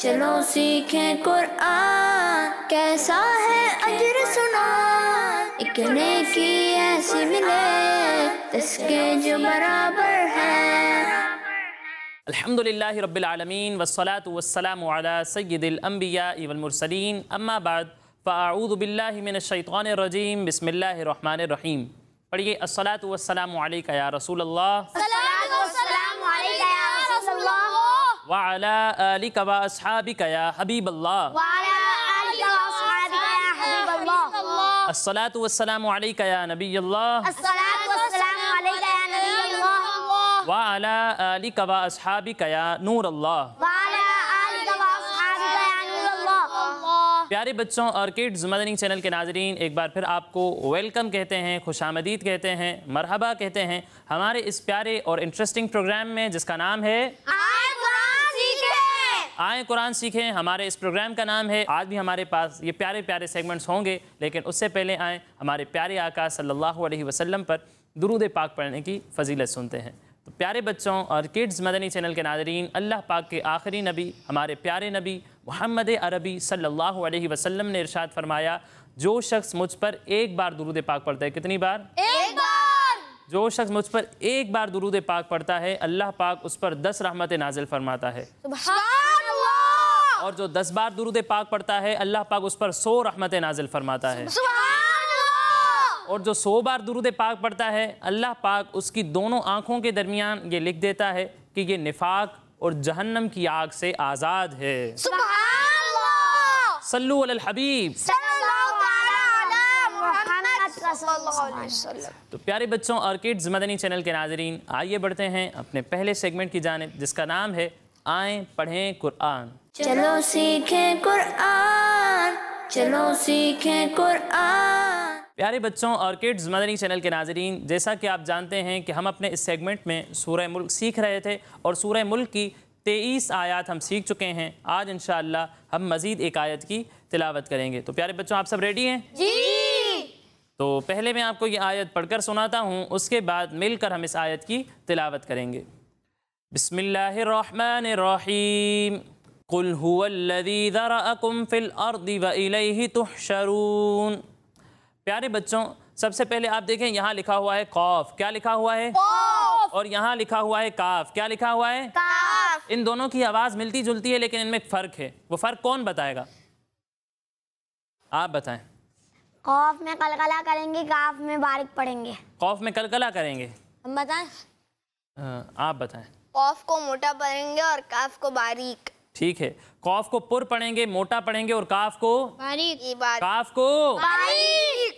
चलो सीखें कुरान कैसा है अजर सुना इकने की ऐसी मिले तस्के जो बराबर है अल्हम्दुलिल्लाह रब्बिल आलमीन वस्सलात वस्सलाम अला सय्यिदिल अंबिया वल मुरसलीन अम्मा बाद फ़ाऊद बिल्लाहि मिनश शैतानिर रजीम बिस्मिल्लाहिर रहमानिर रहीम पढ़िए अस्सलातु वस्सलाम अलैका या रसूल अल्लाह प्यारे बच्चों और किड्स मदनिंग चैनल के नाजरीन एक बार फिर आपको वेलकम कहते हैं खुश आमदीद कहते हैं मरहबा कहते हैं हमारे इस प्यारे और इंटरेस्टिंग प्रोग्राम में जिसका नाम है आए कुरान सीखें हमारे इस प्रोग्राम का नाम है आज भी हमारे पास ये प्यारे प्यारे सेगमेंट्स होंगे लेकिन उससे पहले आए हमारे प्यारे आका सल्लल्लाहु अलैहि वसल्लम पर दुरूद पाक पढ़ने की फजीलत सुनते हैं तो प्यारे बच्चों और किड्स मदनी चैनल के नाजरीन अल्लाह पाक के आखिरी नबी हमारे प्यारे नबी मोहम्मद अरबी सल्लल्लाहु अलैहि वसल्लम ने इरशाद फरमाया जो शख्स मुझ पर एक बार दुरूद पाक पढ़ता है कितनी बार एक बार जो शख्स मुझ पर एक बार दुरूद पाक पढ़ता है अल्लाह पाक उस पर दस रहमत नाजिल फरमाता है और जो दस बार दुरुद पाक पढ़ता है अल्लाह पाक उस पर सौ रहमत नाजिल फरमाता है और जो सौ बार दुरुद पाक पढ़ता है अल्लाह पाक उसकी दोनों आँखों के दरमियान ये लिख देता है कि ये निफाक और जहन्नम की आग से आज़ाद है सल्लू अल हबीब तो प्यारे बच्चों और किड्स मदनी चैनल के नाजरीन आइए बढ़ते हैं अपने पहले सेगमेंट की जानब जिसका नाम है आए पढ़ें कुरान चलो सीखें कुरान चलो सीखें कुरान प्यारे बच्चों और किड्स मदनी चैनल के नाजरीन जैसा कि आप जानते हैं कि हम अपने इस सेगमेंट में सूरह मुल्क सीख रहे थे और सूरह मुल्क की तेईस आयत हम सीख चुके हैं आज इन हम मज़ीद एक आयत की तिलावत करेंगे तो प्यारे बच्चों आप सब रेडी हैं जी तो पहले मैं आपको ये आयत पढ़कर सुनाता हूँ उसके बाद मिलकर हम इस आयत की तिलावत करेंगे बिसमीम قل هو الذي ذرأكم في الأرض وإليه تحشرون प्यारे बच्चों सबसे पहले आप देखें यहाँ लिखा हुआ है कौफ क्या लिखा हुआ है और यहाँ लिखा हुआ है काफ क्या लिखा हुआ है काफ इन दोनों की आवाज़ मिलती जुलती है लेकिन इनमें फ़र्क है वो फ़र्क कौन बताएगा आप बताएं खौफ में कलकला करेंगे काफ में बारिक पड़ेंगे खौफ में कलकला करेंगे हम बताएं आ, हाँ, आप बताएं खौफ को मोटा पड़ेंगे और काफ को बारीक ठीक है कॉफ को पुर पढ़ेंगे मोटा पढ़ेंगे और काफ को काफ को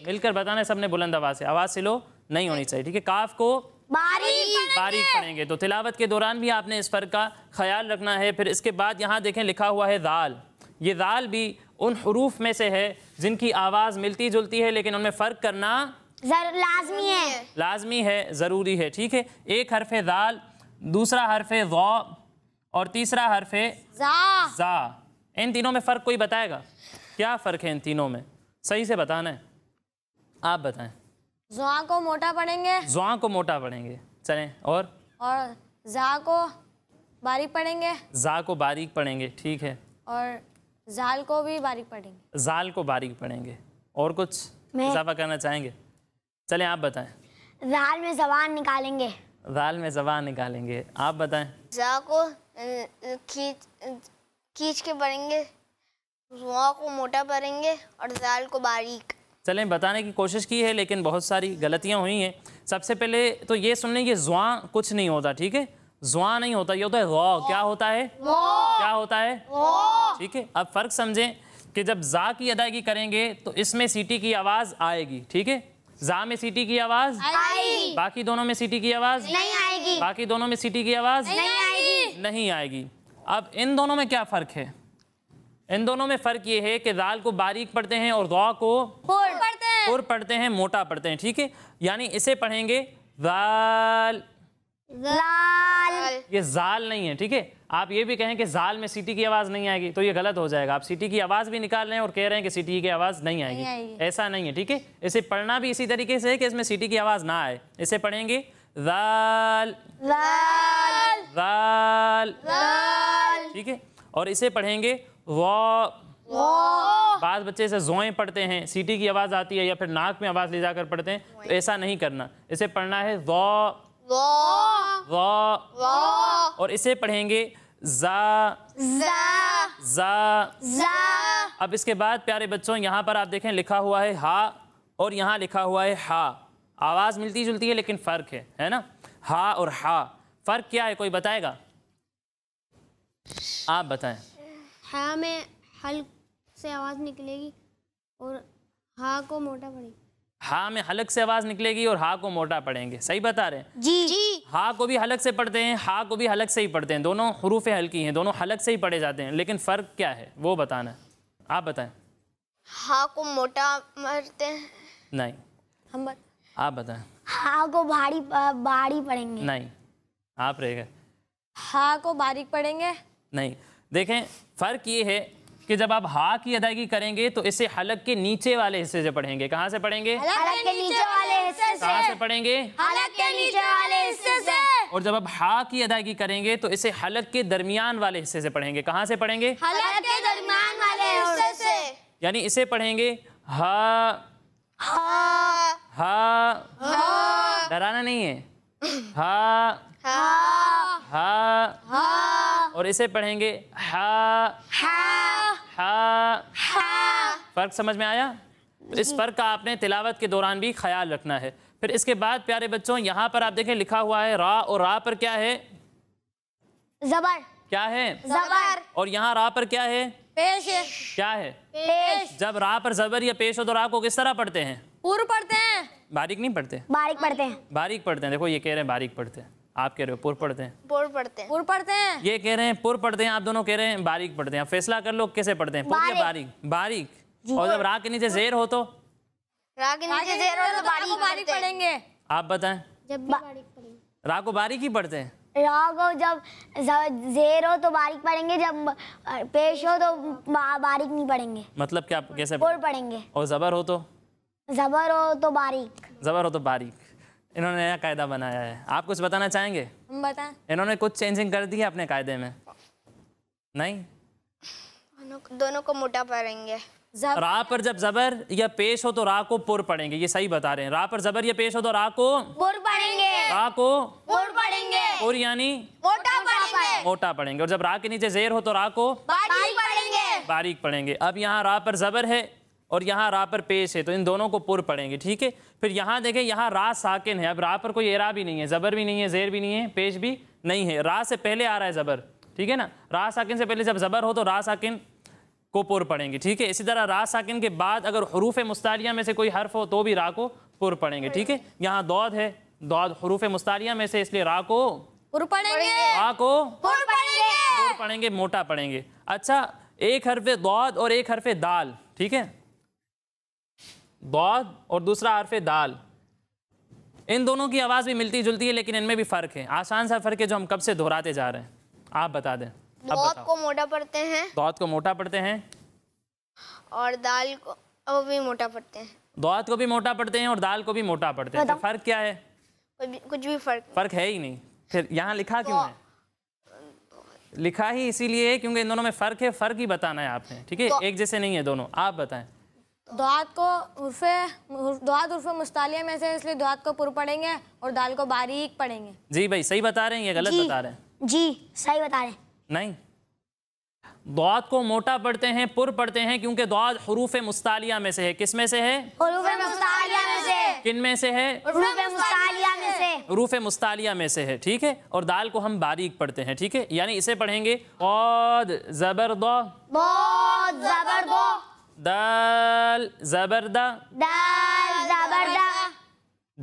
मिलकर बताना सबने बुलंद आवाज से आवाज से लो नहीं होनी चाहिए ठीक है काफ को बारीक बारीक पढ़ेंगे तो तिलावत के दौरान भी आपने इस फ़र्क का ख्याल रखना है फिर इसके बाद यहाँ देखें लिखा हुआ है दाल ये दाल भी उन हरूफ में से है जिनकी आवाज़ मिलती जुलती है लेकिन उनमें फ़र्क करना लाजमी है लाजमी है ज़रूरी है ठीक है एक हरफ दाल दूसरा हरफ गौ और तीसरा हर्फ है जा जा इन तीनों में फ़र्क कोई बताएगा क्या फ़र्क है इन तीनों में सही से बताना है आप बताएं जुआ को मोटा पढ़ेंगे जुआ को मोटा पढ़ेंगे चलें और और जा को बारीक पढ़ेंगे जा को बारीक पढ़ेंगे ठीक है और जाल को भी बारीक पढ़ेंगे जाल को बारीक पढ़ेंगे और कुछ इजाफा करना चाहेंगे चलें आप बताएं जाल में जबान निकालेंगे जाल में जबान निकालेंगे आप बताएं जा को खींच खींच के भरेंगे जुआ को मोटा भरेंगे और जाल को बारीक चलें बताने की कोशिश की है लेकिन बहुत सारी गलतियां हुई हैं सबसे पहले तो ये सुन लें ये जुआ कुछ नहीं होता ठीक है जुआ नहीं होता ये होता है गौ क्या होता है क्या होता है ठीक है अब फ़र्क समझें कि जब जा की अदायगी करेंगे तो इसमें सीटी की आवाज़ आएगी ठीक है जा में सीटी की आवाज़ आएगी बाकी दोनों में सीटी की आवाज़ नहीं आएगी बाकी दोनों में सीटी की आवाज़ नहीं आएगी नहीं आएगी अब इन दोनों में क्या फ़र्क है इन दोनों में फ़र्क ये है कि दाल को बारीक पढ़ते हैं और गौ को पढ़ते हैं पढ़ते हैं मोटा पढ़ते हैं ठीक है यानी इसे पढ़ेंगे दाल जाल ये जाल नहीं है ठीक है आप ये भी कहें कि जाल में सीटी की आवाज़ नहीं आएगी तो ये गलत हो जाएगा आप सीटी की आवाज़ भी निकाल रहे हैं और कह रहे हैं कि सीटी की आवाज़ नहीं आएगी, नहीं आएगी। ऐसा नहीं है ठीक है इसे पढ़ना भी इसी तरीके से है कि इसमें सीटी की आवाज़ ना आए इसे पढ़ेंगे जाल दाल ठीक है और इसे पढ़ेंगे वो बाद बच्चे इसे जोए पढ़ते हैं सीटी की आवाज़ आती है या फिर नाक में आवाज़ ले जाकर पढ़ते हैं तो ऐसा नहीं करना इसे पढ़ना है वो वो और इसे पढ़ेंगे जा जा जा जा अब इसके बाद प्यारे बच्चों यहाँ पर आप देखें लिखा हुआ है हा और यहाँ लिखा हुआ है हा आवाज़ मिलती जुलती है लेकिन फ़र्क है है ना हा और हा फ़र्क क्या है कोई बताएगा आप बताएं हा में हल्क से आवाज़ निकलेगी और हा को मोटा पड़ेगा हा में हलक से आवाज़ निकलेगी और हा को मोटा पढ़ेंगे सही बता रहे हैं जी जी हा को भी हलक से पढ़ते हैं हा को भी हलक से ही पढ़ते हैं दोनों हरूफ हल्की हैं दोनों हलक से ही पढ़े जाते हैं लेकिन फ़र्क क्या है वो बताना है आप बताएं हा को मोटा मारते हैं नहीं हम बत... आप बताएं हा को भारी भारी पढ़ेंगे नहीं आप रहेगा हा को बारीक पढ़ेंगे नहीं देखें फ़र्क ये है कि जब आप हा की अदायगी करेंगे तो इसे हलक के नीचे वाले हिस्से से पढ़ेंगे कहाँ से पढ़ेंगे हलक के नीचे वाले हिस्से से कहाँ से पढ़ेंगे हलक के नीचे वाले हिस्से से और जब आप हा की अदायगी करेंगे तो इसे हलक के दरमियान वाले हिस्से से पढ़ेंगे कहाँ से पढ़ेंगे हलक के दरमियान वाले हिस्से से यानी इसे पढ़ेंगे हा हा हा हाँ। डराना नहीं है हा हा हा हा और इसे पढ़ेंगे हा हा हा हा फर्क समझ में आया तो इस फर्क का आपने तिलावत के दौरान भी ख्याल रखना है फिर इसके बाद प्यारे बच्चों यहाँ पर आप देखें लिखा हुआ है रा और रा पर क्या है जबर क्या है जबर और यहाँ रा पर क्या है पेश क्या है पेश जब रा पर जबर या पेश हो तो रा को किस तरह पढ़ते हैं पूर्व पढ़ते हैं बारीक नहीं पढ़ते बारीक पढ़ते हैं बारीक पढ़ते हैं देखो ये कह रहे हैं बारीक पढ़ते हैं आप कह रहे हो पुर पढ़ते हैं पुर पढ़ते हैं पुर पढ़ते हैं ये कह रहे हैं पुर पढ़ते हैं आप दोनों कह रहे हैं बारीक पढ़ते हैं फैसला कर लो कैसे पढ़ते हैं पुर बारीक बारीक और जब रा के नीचे जेर हो तो रा के नीचे जेर हो तो बारीक तो बारीक पढ़ेंगे आप बताएं जब रा को बारीक ही पढ़ते हैं राग हो जब जेर हो तो बारीक पढ़ेंगे जब पेश हो तो बारीक नहीं पढ़ेंगे मतलब क्या कैसे पढ़ेंगे और जबर हो तो जबर हो तो बारीक जबर हो तो बारीक इन्होंने नया कायदा बनाया है आप कुछ बताना चाहेंगे बताएं इन्होंने कुछ चेंजिंग कर दी है अपने कायदे में नहीं दोनों को मोटा पड़ेंगे रा पर जब जबर या पेश हो तो रा को पुर पड़ेंगे ये सही बता रहे हैं रा पर जबर या पेश हो तो रा को पुर पड़ेंगे रा को पुर पड़ेंगे पुर यानी मोटा पड़ेंगे मोटा पड़ेंगे और जब रा के नीचे जेर हो तो रा को बारीक पड़ेंगे बारीक पड़ेंगे अब यहाँ रा पर जबर है और यहाँ रा पर पेश है तो इन दोनों को पुर पढ़ेंगे ठीक है फिर यहाँ देखें यहाँ रा साकिन है अब रा पर कोई एरा भी नहीं है ज़बर भी नहीं है जेर भी नहीं है पेश भी नहीं है रा से पहले आ रहा है ज़बर ठीक है ना रा साकिन से पहले जब ज़बर हो तो रा साकिन को पुर पढ़ेंगे ठीक है इसी तरह रा साकिन के बाद अगर हरूफ मुस्तारिया में से कोई हर्फ हो तो भी रा को पुर पढ़ेंगे ठीक है यहाँ दौद है दौद हरूफ मुस्तारिया में से इसलिए रा को पुर पढ़ेंगे रा को पुर पढ़ेंगे मोटा पढ़ेंगे अच्छा एक हरफ दौद और एक हरफ दाल ठीक है बौद और दूसरा हरफ दाल इन दोनों की आवाज़ भी मिलती जुलती है लेकिन इनमें भी फ़र्क है आसान सा फ़र्क है जो हम कब से दोहराते जा रहे हैं आप बता दें दौत को मोटा पड़ते हैं दौत को मोटा पड़ते हैं और दाल को भी मोटा पड़ते हैं दौत को भी मोटा पड़ते हैं और दाल को भी मोटा पड़ते हैं तो फ़र्क क्या है कुछ भी फ़र्क फ़र्क है ही नहीं फिर यहाँ लिखा क्यों है लिखा ही इसीलिए क्योंकि इन दोनों में फ़र्क है फ़र्क ही बताना है आपने ठीक है एक जैसे नहीं है दोनों आप बताएं दुआत को उर्फे दुआत उर्फे मुस्तालिया में से इसलिए दुआत को पुर पढ़ेंगे और दाल को बारीक पढ़ेंगे जी भाई सही बता रहे हैं या गलत बता रहे हैं जी सही बता रहे हैं नहीं दुआत को मोटा पढ़ते हैं पुर पढ़ते हैं क्योंकि दुआत हरूफ मुस्तालिया में से है किस में से है किन में से है हरूफ मुस्तालिया में से है ठीक है और दाल को हम बारीक पढ़ते हैं ठीक है यानी इसे पढ़ेंगे और जबर दो दाल जबरदा दाल जबरदा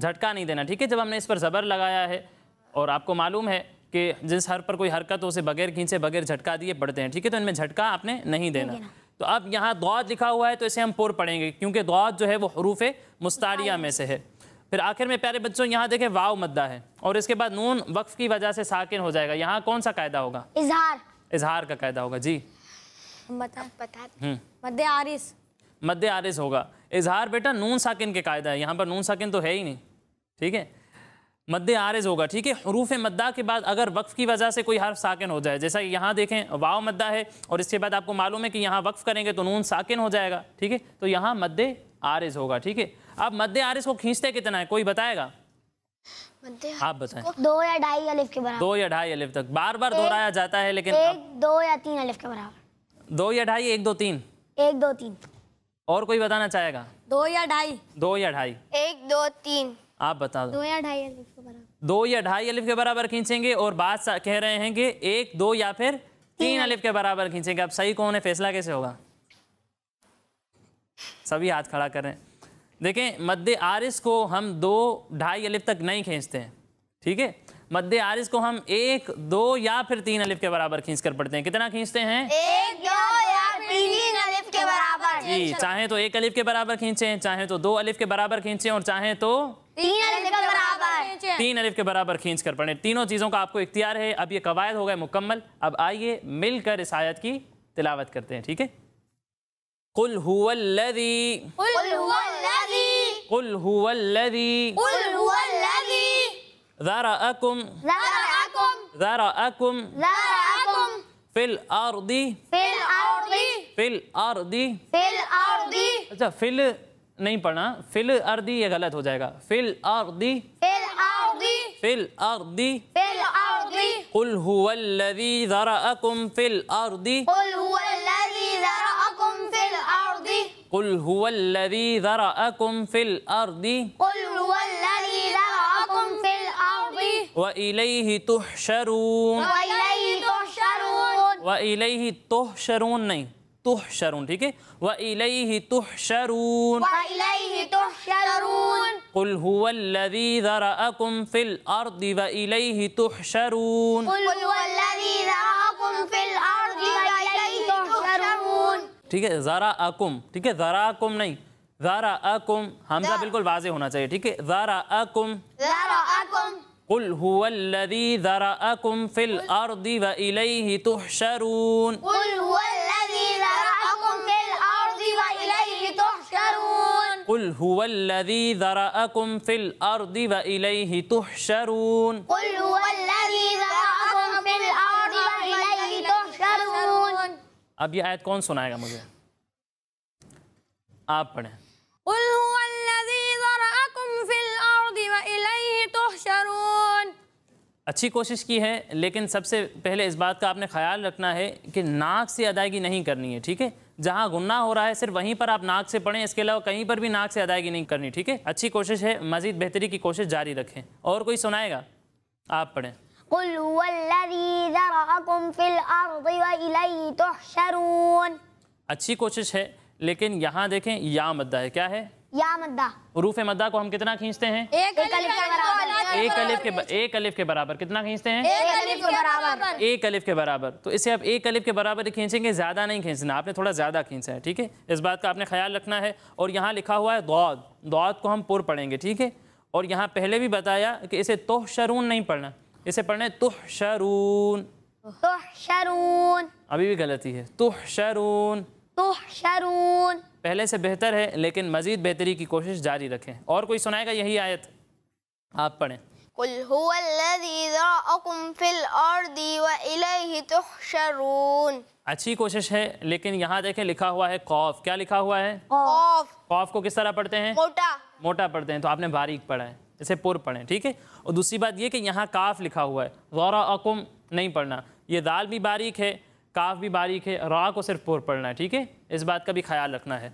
झटका नहीं देना ठीक है जब हमने इस पर जबर लगाया है और आपको मालूम है कि जिस हर पर कोई हरकत हो उसे बगैर खींचे बगैर झटका दिए पढ़ते हैं ठीक है तो इनमें झटका आपने नहीं देना तो अब यहाँ दौद लिखा हुआ है तो इसे हम पुर पढ़ेंगे क्योंकि दौद जो है वो हरूफ मुस्तारिया में से है फिर आखिर में प्यारे बच्चों यहाँ देखें वाव मद्दा है और इसके बाद नून वक्फ की वजह से साकिन हो जाएगा यहाँ कौन सा कायदा होगा इजहार इजहार का कायदा होगा जी बता बता मध्य आरिस मध्य आरिस होगा इजहार बेटा नून साकिन के कायदा है यहाँ पर नून साकिन तो है ही नहीं ठीक है मध्य आरज होगा ठीक है हरूफ मद्दा के बाद अगर वक्फ़ की वजह से कोई हर्फ साकिन हो जाए जैसा यहाँ देखें वाव मद्दा है और इसके बाद आपको मालूम है कि यहाँ वक्फ़ करेंगे तो नून साकिन हो जाएगा ठीक है तो यहाँ मध्य आरज होगा ठीक है अब मध्य आरज को खींचते कितना है कोई बताएगा आप बताएं दो या ढाई अलिफ के बराबर दो या ढाई अलिफ तक बार बार दोहराया जाता है लेकिन एक, दो या तीन अलिफ के बराबर दो या ढाई एक दो तीन एक दो तीन और कोई बताना चाहेगा दो या ढाई दो या ढाई एक दो तीन आप बता दो या ढाई अलिफ के दो या ढाई अलिफ के बराबर खींचेंगे और बात कह रहे हैं कि एक दो या फिर तीन अलिफ के बराबर खींचेंगे अब सही कौन है फैसला कैसे होगा सभी हाथ खड़ा करें देखें मध्य आरिस को हम दो ढाई अलिफ तक नहीं खींचते हैं ठीक है मध्य आरिस को हम एक दो या फिर तीन अलिफ के बराबर खींच कर पढ़ते हैं कितना खींचते हैं जी चाहे तो एक अलिफ के बराबर खींचे चाहे तो दो अलिफ के बराबर खींचे और चाहे तो तीन अलिफ के बराबर तीन अलिफ के बराबर खींच कर पढ़े तीनों चीज़ों का आपको इख्तियार है अब ये कवायद हो गए मुकम्मल अब आइए मिलकर इस आयत की तिलावत करते हैं ठीक है कुल हुवल्लदी कुल हुवल्लदी कुल हुवल्लदी कुल हुवल्लदी ذرأكم ذرأكم ذرأكم ذرأكم फिल आरदी फिल आरदी फिल आरदी फिल आरदी अच्छा फिल नहीं पढ़ना फिल आरदी ये गलत हो जाएगा फिल आरदी फिल आरदी फिल आरदी फिल आरदी कुल हुवल्लज़ी ज़रअकुम फिल आरदी कुल हुवल्लज़ी ज़रअकुम फिल आरदी कुल हुवल्लज़ी ज़रअकुम फिल आरदी कुल हुवल्लज़ी ज़रअकुम फिल आरदी व इलैहि तुहशरून وإليه تحشرون نہیں نعم، تحشرون ٹھیک ہے وإليه تحشرون وإليه تحشرون قل هو الذي ذرأكم في الأرض وإليه تحشرون قل هو الذي ذرأكم في الأرض وإليه تحشرون ٹھیک ہے ذرأكم ٹھیک ہے ذرأكم نہیں ذرأكم حمزہ بالکل واضح ہونا چاہیے ٹھیک ہے ذرأكم ذرأكم قل هو الذي ذرأكم في الأرض وإليه تحشرون قل هو الذي ذرأكم في الأرض وإليه تحشرون قل هو الذي ذرأكم في الأرض وإليه تحشرون قل هو الذي ذرأكم في الأرض وإليه تحشرون أبي ये आयत कौन सुनाएगा मुझे आप قل هو الذي ذرأكم في الأرض وإليه تحشرون अच्छी कोशिश की है लेकिन सबसे पहले इस बात का आपने ख्याल रखना है कि नाक से अदायगी नहीं करनी है ठीक है जहाँ गुन्ना हो रहा है सिर्फ वहीं पर आप नाक से पढ़ें इसके अलावा कहीं पर भी नाक से अदायगी नहीं करनी ठीक है अच्छी कोशिश है मजीद बेहतरी की कोशिश जारी रखें और कोई सुनाएगा आप पढ़ें قل هو الذي ذرأكم في الأرض وإليه تحشرون अच्छी कोशिश है लेकिन यहाँ देखें या मद्दा है क्या है या मद्दा हरूफ मद्दा को हम कितना खींचते हैं एक अलिफ के एक अलिफ के बराबर कितना खींचते हैं एक अलिफ के बराबर एक अलिफ के बराबर तो इसे आप एक अलिफ के बराबर ही खींचेंगे ज़्यादा नहीं खींचना आपने थोड़ा ज़्यादा खींचा है ठीक है इस बात का आपने ख्याल रखना है और यहाँ लिखा हुआ है दौद दौद को हम पुर पढ़ेंगे ठीक है और यहाँ पहले भी बताया कि इसे तोह शरून नहीं पढ़ना इसे पढ़ना है तुह शरून तुह शरून अभी भी गलती है तुह शरून तुह शरून पहले से बेहतर है लेकिन मजीद बेहतरी की कोशिश जारी रखें और कोई सुनाएगा यही आयत आप पढ़ें قل هو الذي في تحشرون अच्छी कोशिश है लेकिन यहाँ देखें लिखा हुआ है कौफ क्या लिखा हुआ है कौफ कौफ को किस तरह पढ़ते हैं मोटा मोटा पढ़ते हैं तो आपने बारीक पढ़ा है इसे पुर पढ़ें ठीक है और दूसरी बात ये कि यहाँ काफ लिखा हुआ है गौरा अकुम नहीं पढ़ना ये दाल भी बारीक है काफ भी बारीक है रा को सिर्फ पुर पढ़ना है ठीक है इस बात का भी ख्याल रखना है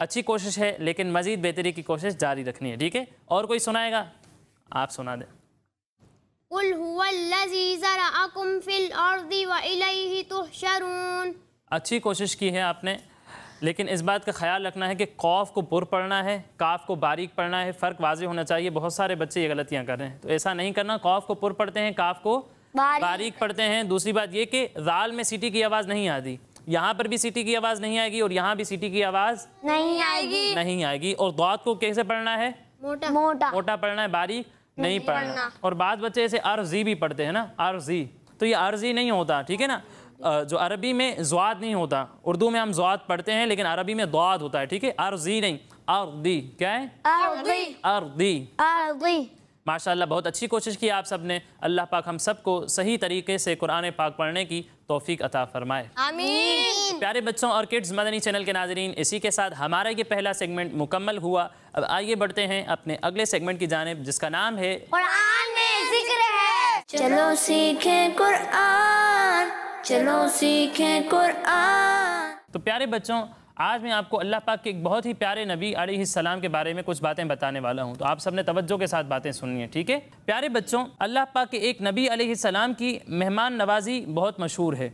अच्छी कोशिश है लेकिन मज़ीद बेहतरी की कोशिश जारी रखनी है ठीक है और कोई सुनाएगा आप सुना दें अच्छी कोशिश की है आपने लेकिन इस बात का ख्याल रखना है कि कौफ को पुर पढ़ना है काफ को बारीक पढ़ना है फ़र्क वाजी होना चाहिए बहुत सारे बच्चे ये गलतियाँ कर रहे हैं तो ऐसा नहीं करना कौफ को पुर पढ़ते हैं काफ को बारीक, बारीक पढ़ते हैं दूसरी बात ये कि राल में सिटी की आवाज़ नहीं आती यहाँ पर भी सिटी की आवाज़ नहीं आएगी और यहाँ भी सिटी की आवाज़ नहीं आएगी नहीं आएगी और दौत को कैसे पढ़ना है मोटा मोटा मोटा पढ़ना है बारीक नहीं, नहीं पढ़ना।, और बाद बच्चे ऐसे अर्जी भी पढ़ते हैं ना अर्जी तो ये अर्जी नहीं होता ठीक है ना जो अरबी में जवाद नहीं होता उर्दू में हम जवाद पढ़ते हैं लेकिन अरबी में दवाद होता है ठीक है अर्जी नहीं अर्दी क्या है अर्दी अर्दी अर्दी माशाल्लाह बहुत अच्छी कोशिश की आप सब ने अल्लाह पाक हम सबको सही तरीके से कुरान पाक पढ़ने की तोफीक अता फरमाए प्यारे बच्चों और किड्स मदनी चैनल के नाजरीन इसी के साथ हमारा ये पहला सेगमेंट मुकम्मल हुआ अब आइए बढ़ते हैं अपने अगले सेगमेंट की जानब जिसका नाम है है चलो सीखें कुरान चलो सीखें कुरान तो प्यारे बच्चों आज मैं आपको अल्लाह पाक के एक बहुत ही प्यारे नबी सलाम के बारे में कुछ बातें बताने वाला हूँ तो आप सबने तवज्जो के साथ बातें सुननी है ठीक है प्यारे बच्चों अल्लाह पाक के एक नबी सलाम की मेहमान नवाजी बहुत मशहूर है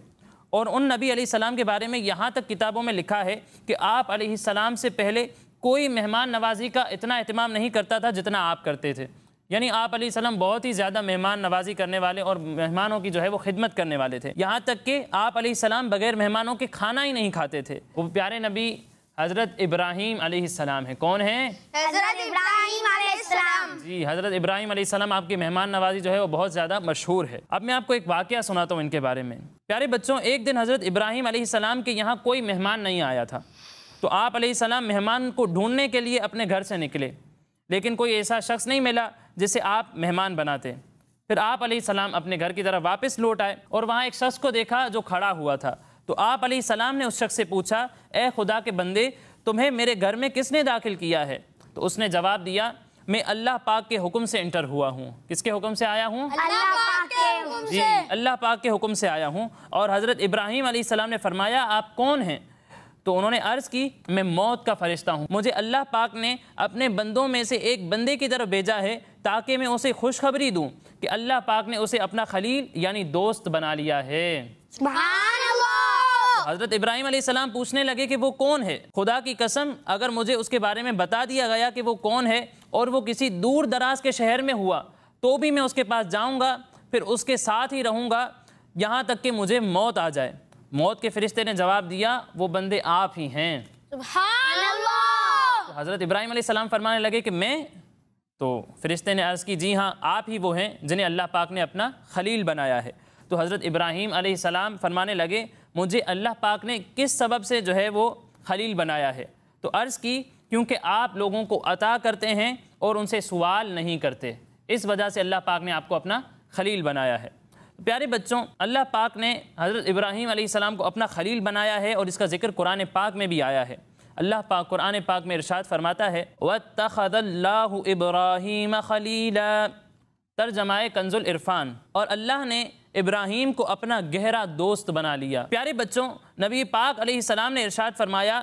और उन नबी सलाम के बारे में यहाँ तक किताबों में लिखा है कि आप सलाम से पहले कोई मेहमान नवाजी का इतना अहतमाम नहीं करता था जितना आप करते थे यानी आप अली सलम बहुत ही ज़्यादा मेहमान नवाजी करने वाले और मेहमानों की जो है वो खिदमत करने वाले थे यहाँ तक कि आप अली सलाम बगैर मेहमानों के खाना ही नहीं खाते थे वो प्यारे नबी हज़रत इब्राहिम सलाम है कौन है हज़रत इब्राहिम जी हज़रत इब्राहिम सलाम आपकी मेहमान नवाजी जो है वो बहुत ज़्यादा मशहूर है अब मैं आपको एक वाक़ सुनाता हूँ इनके बारे में प्यारे बच्चों एक दिन हज़रत इब्राहिम सलाम के यहाँ कोई मेहमान नहीं आया था तो आप सलाम मेहमान को ढूंढने के लिए अपने घर से निकले लेकिन कोई ऐसा शख्स नहीं मिला जिसे आप मेहमान बनाते फिर आप सलाम अपने घर की तरफ वापस लौट आए और वहाँ एक शख्स को देखा जो खड़ा हुआ था तो आप सलाम ने उस शख्स से पूछा ए खुदा के बंदे तुम्हें मेरे घर में किसने दाखिल किया है तो उसने जवाब दिया मैं अल्लाह पाक के हुक्म से इंटर हुआ हूँ किसके हुक्म से आया हूँ जी अल्लाह पाक के हुक्म से आया हूँ और हज़रत इब्राहिम सलाम ने फरमाया आप कौन हैं तो उन्होंने अर्ज़ की मैं मौत का फ़रिश्ता हूँ मुझे अल्लाह पाक ने अपने बंदों में से एक बंदे की तरफ भेजा है ताकि मैं उसे खुशखबरी दूँ कि अल्लाह पाक ने उसे अपना खलील यानी दोस्त बना लिया है हज़रत इब्राहिम सलाम पूछने लगे कि वो कौन है खुदा की कसम अगर मुझे उसके बारे में बता दिया गया कि वो कौन है और वो किसी दूर दराज के शहर में हुआ तो भी मैं उसके पास जाऊँगा फिर उसके साथ ही रहूँगा यहाँ तक कि मुझे मौत आ जाए मौत के फरिश्ते ने जवाब दिया वो बंदे आप ही हैं तो हज़रत इब्राहिम सलाम फरमाने लगे कि मैं तो फरिश्ते ने अर्ज़ की जी हाँ आप ही वो हैं जिन्हें अल्लाह पाक ने अपना खलील बनाया है तो हज़रत इब्राहिम सलाम फरमाने लगे मुझे अल्लाह पाक ने किस सबब से जो है वो खलील बनाया है तो अर्ज़ की क्योंकि आप लोगों को अता करते हैं और उनसे सवाल नहीं करते इस वजह से अल्लाह पाक ने आपको अपना खलील बनाया है प्यारे बच्चों अल्लाह पाक ने हज़रत इब्राहीम सलाम को अपना खलील बनाया है और इसका जिक्र कुरान पाक में भी आया है अल्लाह पाक कुरान पाक में इरशाद फरमाता है वतखल्लाह इब्राहिम खलीला तर्जमाए कंजुल इरफान और अल्लाह ने इब्राहीम को अपना गहरा दोस्त बना लिया प्यारे बच्चों नबी पाक सलाम ने इरशाद फरमाया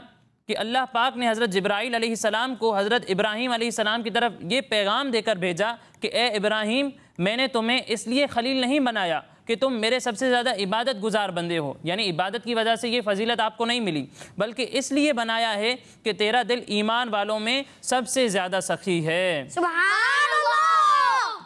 कि अल्लाह पाक ने हज़रत जब्राईल सलाम को हज़रत इब्राहीम की तरफ ये पैगाम देकर भेजा कि ए इब्राहीम मैंने तुम्हें इसलिए खलील नहीं बनाया कि तुम मेरे सबसे ज़्यादा इबादत गुजार बंदे हो यानी इबादत की वजह से ये फजीलत आपको नहीं मिली बल्कि इसलिए बनाया है कि तेरा दिल ईमान वालों में सबसे ज़्यादा सखी है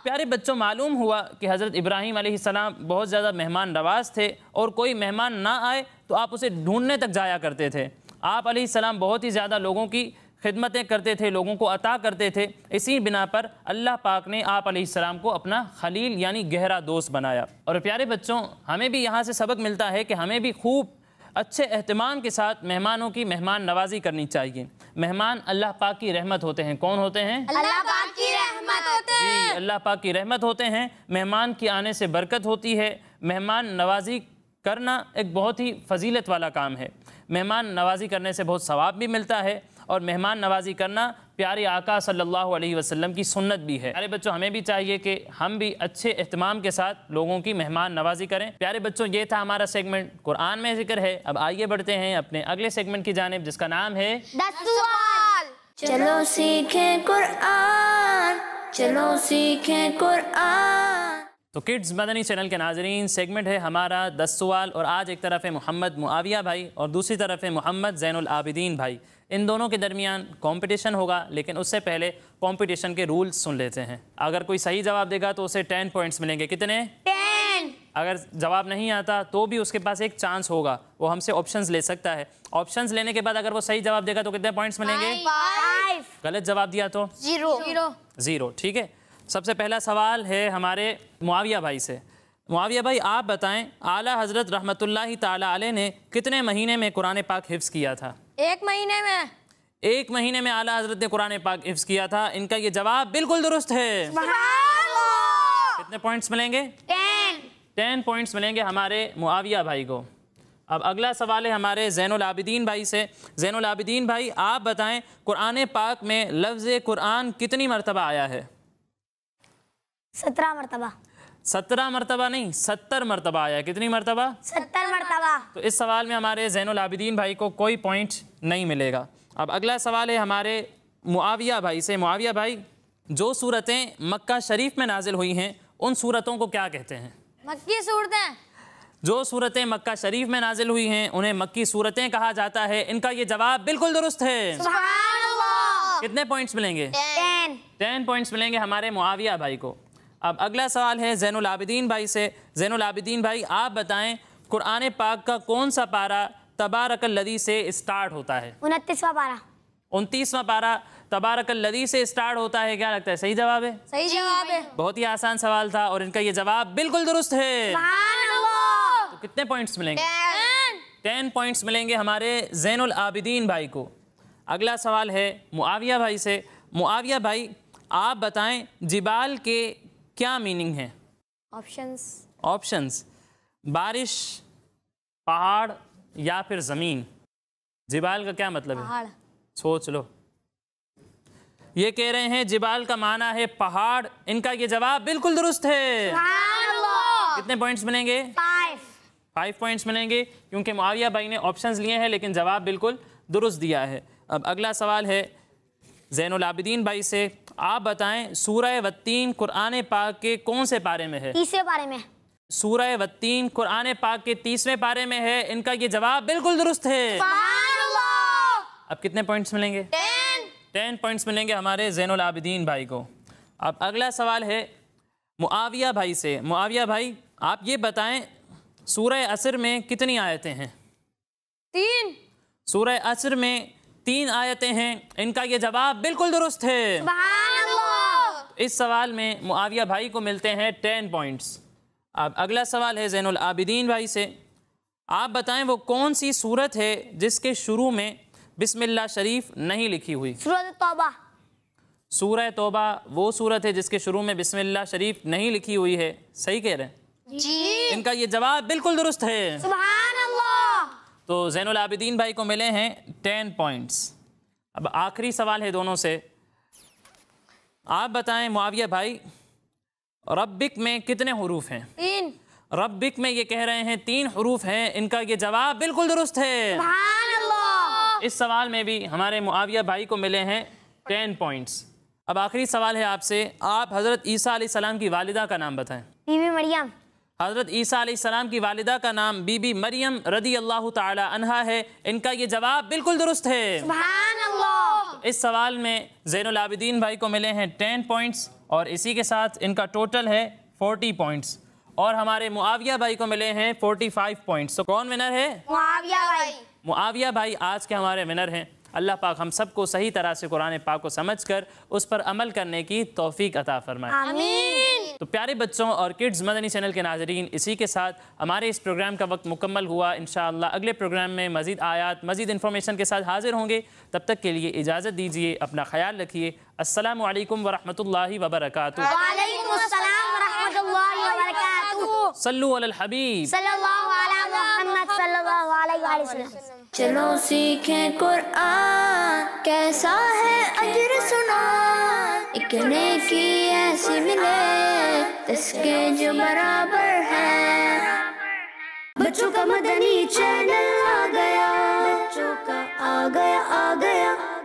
प्यारे बच्चों मालूम हुआ कि हज़रत इब्राहिम सलाम बहुत ज़्यादा मेहमान नवाज थे और कोई मेहमान ना आए तो आप उसे ढूंढने तक जाया करते थे आप सलाम बहुत ही ज़्यादा लोगों की खिदमतें करते थे लोगों को अता करते थे इसी बिना पर अल्लाह पाक ने आप सलाम को अपना खलील यानी गहरा दोस्त बनाया और प्यारे बच्चों हमें भी यहाँ से सबक मिलता है कि हमें भी खूब अच्छे अहतमाम के साथ मेहमानों की मेहमान नवाजी करनी चाहिए मेहमान अल्लाह पाक की रहमत होते हैं कौन होते हैं अल्लाह पाक की रहमत होते हैं अल्लाह पाक की रहमत होते हैं मेहमान की आने से बरकत होती है मेहमान नवाजी करना एक बहुत ही फजीलत वाला काम है मेहमान नवाजी करने से बहुत सवाब भी मिलता है और मेहमान नवाजी करना प्यारे आका सल्लल्लाहु अलैहि वसल्लम की सुन्नत भी है प्यारे बच्चों हमें भी चाहिए कि हम भी अच्छे अहतमाम के साथ लोगों की मेहमान नवाजी करें प्यारे बच्चों ये था हमारा सेगमेंट कुरान में जिक्र है अब आइए बढ़ते हैं अपने अगले सेगमेंट की जानब जिसका नाम है चलो सीखें कुरान चलो सीखें कुरान तो किड्स मदनी चैनल के नाजरीन सेगमेंट है हमारा दस सवाल और आज एक तरफ है मोहम्मद मुआविया भाई और दूसरी तरफ है मोहम्मद जैन आबिदीन भाई इन दोनों के दरमियान कंपटीशन होगा लेकिन उससे पहले कंपटीशन के रूल्स सुन लेते हैं अगर कोई सही जवाब देगा तो उसे टेन पॉइंट्स मिलेंगे कितने टेन अगर जवाब नहीं आता तो भी उसके पास एक चांस होगा वो हमसे ऑप्शंस ले सकता है ऑप्शंस लेने के बाद अगर वो सही जवाब देगा तो कितने पॉइंट्स मिलेंगे गलत जवाब दिया तो जीरो जीरो ठीक है सबसे पहला सवाल है हमारे मुआविया भाई से मुआविया भाई आप बताएं आला हज़रत रहमतुल्लाह ताला ने कितने महीने में कुरान पाक हिफ्स किया था एक महीने में एक महीने में आला हजरत ने कुरान पाक हिफ्स किया था इनका ये जवाब बिल्कुल दुरुस्त है कितने पॉइंट्स मिलेंगे टेन टेन पॉइंट्स मिलेंगे हमारे मुआविया भाई को अब अगला सवाल है हमारे जैन आबिदीन भाई से जैन आबिदीन भाई आप बताएं कुरान पाक में लफ्ज़ कुरान कितनी मरतबा आया है सत्रह मरतबा सत्रह मरतबा नहीं सत्तर मरतबा आया कितनी मरतबा सत्तर मरतबा तो इस सवाल में हमारे जैन आबिदीन भाई को कोई पॉइंट नहीं मिलेगा अब अगला सवाल है हमारे मुआविया भाई से मुआविया भाई जो सूरतें मक्का शरीफ में नाजिल हुई हैं उन सूरतों को क्या कहते हैं मक्की सूरतें जो सूरतें मक्का शरीफ में नाजिल हुई हैं उन्हें मक्की सूरतें कहा जाता है इनका ये जवाब बिल्कुल दुरुस्त है कितने पॉइंट्स मिलेंगे टेन टेन पॉइंट्स मिलेंगे हमारे मुआविया भाई को अब अगला सवाल है जैन आबिदीन भाई से जैन आबिदीन भाई आप बताएं कुरान पाक का कौन सा पारा तबारक लदी से स्टार्ट होता है उनतीसवा पारा उनतीसवा पारा तबारक लदी से स्टार्ट होता है क्या लगता है सही जवाब है सही जवाब है बहुत ही आसान सवाल था और इनका ये जवाब बिल्कुल दुरुस्त है तो कितने पॉइंट्स मिलेंगे टेन पॉइंट्स मिलेंगे हमारे जैन आबिदीन भाई को अगला सवाल है मुआविया भाई से मुआविया भाई आप बताएं जिबाल के क्या मीनिंग है ऑप्शंस ऑप्शंस बारिश पहाड़ या फिर ज़मीन जिबाल का क्या मतलब है सोच लो ये कह रहे हैं जिबाल का माना है पहाड़ इनका ये जवाब बिल्कुल दुरुस्त है कितने पॉइंट्स मिलेंगे फाइव पॉइंट्स मिलेंगे क्योंकि मुआविया भाई ने ऑप्शंस लिए हैं लेकिन जवाब बिल्कुल दुरुस्त दिया है अब अगला सवाल है जैनलाबिदीन भाई से आप बताएं सूरह वत्तीन कुरान पाक के कौन से पारे में है तीसरे पारे में सूरह वत्तीन कुरान पाक के तीसरे पारे में है इनका ये जवाब बिल्कुल दुरुस्त है अब कितने पॉइंट्स मिलेंगे टेन पॉइंट्स मिलेंगे हमारे जैनलाबिदीन भाई को अब अगला सवाल है मुआविया भाई से मुआविया भाई आप ये बताएं सूरह असर में कितनी आयतें हैं तीन सूरह असर में तीन आयतें हैं इनका ये जवाब बिल्कुल दुरुस्त है इस सवाल में मुआविया भाई को मिलते हैं टेन पॉइंट्स अब अगला सवाल है जैन आबिदीन भाई से आप बताएं वो कौन सी सूरत है जिसके शुरू में बिस्मिल्ला शरीफ नहीं लिखी हुई सूरत तौबा सूरह तौबा वो सूरत है जिसके शुरू में बिस्मिल्ला शरीफ नहीं लिखी हुई है सही कह रहे हैं जी इनका ये जवाब बिल्कुल दुरुस्त है तो जैन आबिदीन भाई को मिले हैं टेन पॉइंट्स अब आखिरी सवाल है दोनों से आप बताएं मुआविया भाई रब्बिक में कितने हरूफ हैं तीन रब्बिक में ये कह रहे हैं तीन हरूफ हैं इनका ये जवाब बिल्कुल दुरुस्त है इस सवाल में भी हमारे मुआविया भाई को मिले हैं टेन पॉइंट्स अब आखिरी सवाल है आपसे आप हज़रत ईसा सलाम की वालिदा का नाम बताएं बीवी मरियम हज़रत ईसा सलाम की वालिदा का नाम बीबी मरियम रदी अल्लाह तहा है इनका ये जवाब बिल्कुल दुरुस्त है इस सवाल में जैनलाबिदीन भाई को मिले हैं टेन पॉइंट्स और इसी के साथ इनका टोटल है फोर्टी पॉइंट्स और हमारे मुआविया भाई को मिले हैं फोर्टी फाइव पॉइंट्स तो कौन विनर है मुआविया भाई मुआविया भाई आज के हमारे विनर हैं अल्लाह पाक हम सबको सही तरह से कुरान पाक को समझ कर उस पर अमल करने की तोफ़ी अता फरमाए आमीन तो प्यारे बच्चों और किड्स मदनी चैनल के नाजरीन इसी के साथ हमारे इस प्रोग्राम का वक्त मुकम्मल हुआ इन अगले प्रोग्राम में मजीद आयात मजीद इन्फॉर्मेशन के साथ हाजिर होंगे तब तक के लिए इजाज़त दीजिए अपना ख्याल रखिए असल वरहमल वबरक अल हबीब चलो सीखें कुरान कैसा है अजर सुना इकने की ऐसी मिले इसके जो बराबर है बच्चों का मदनी चैनल आ गया बच्चों का आ गया आ गया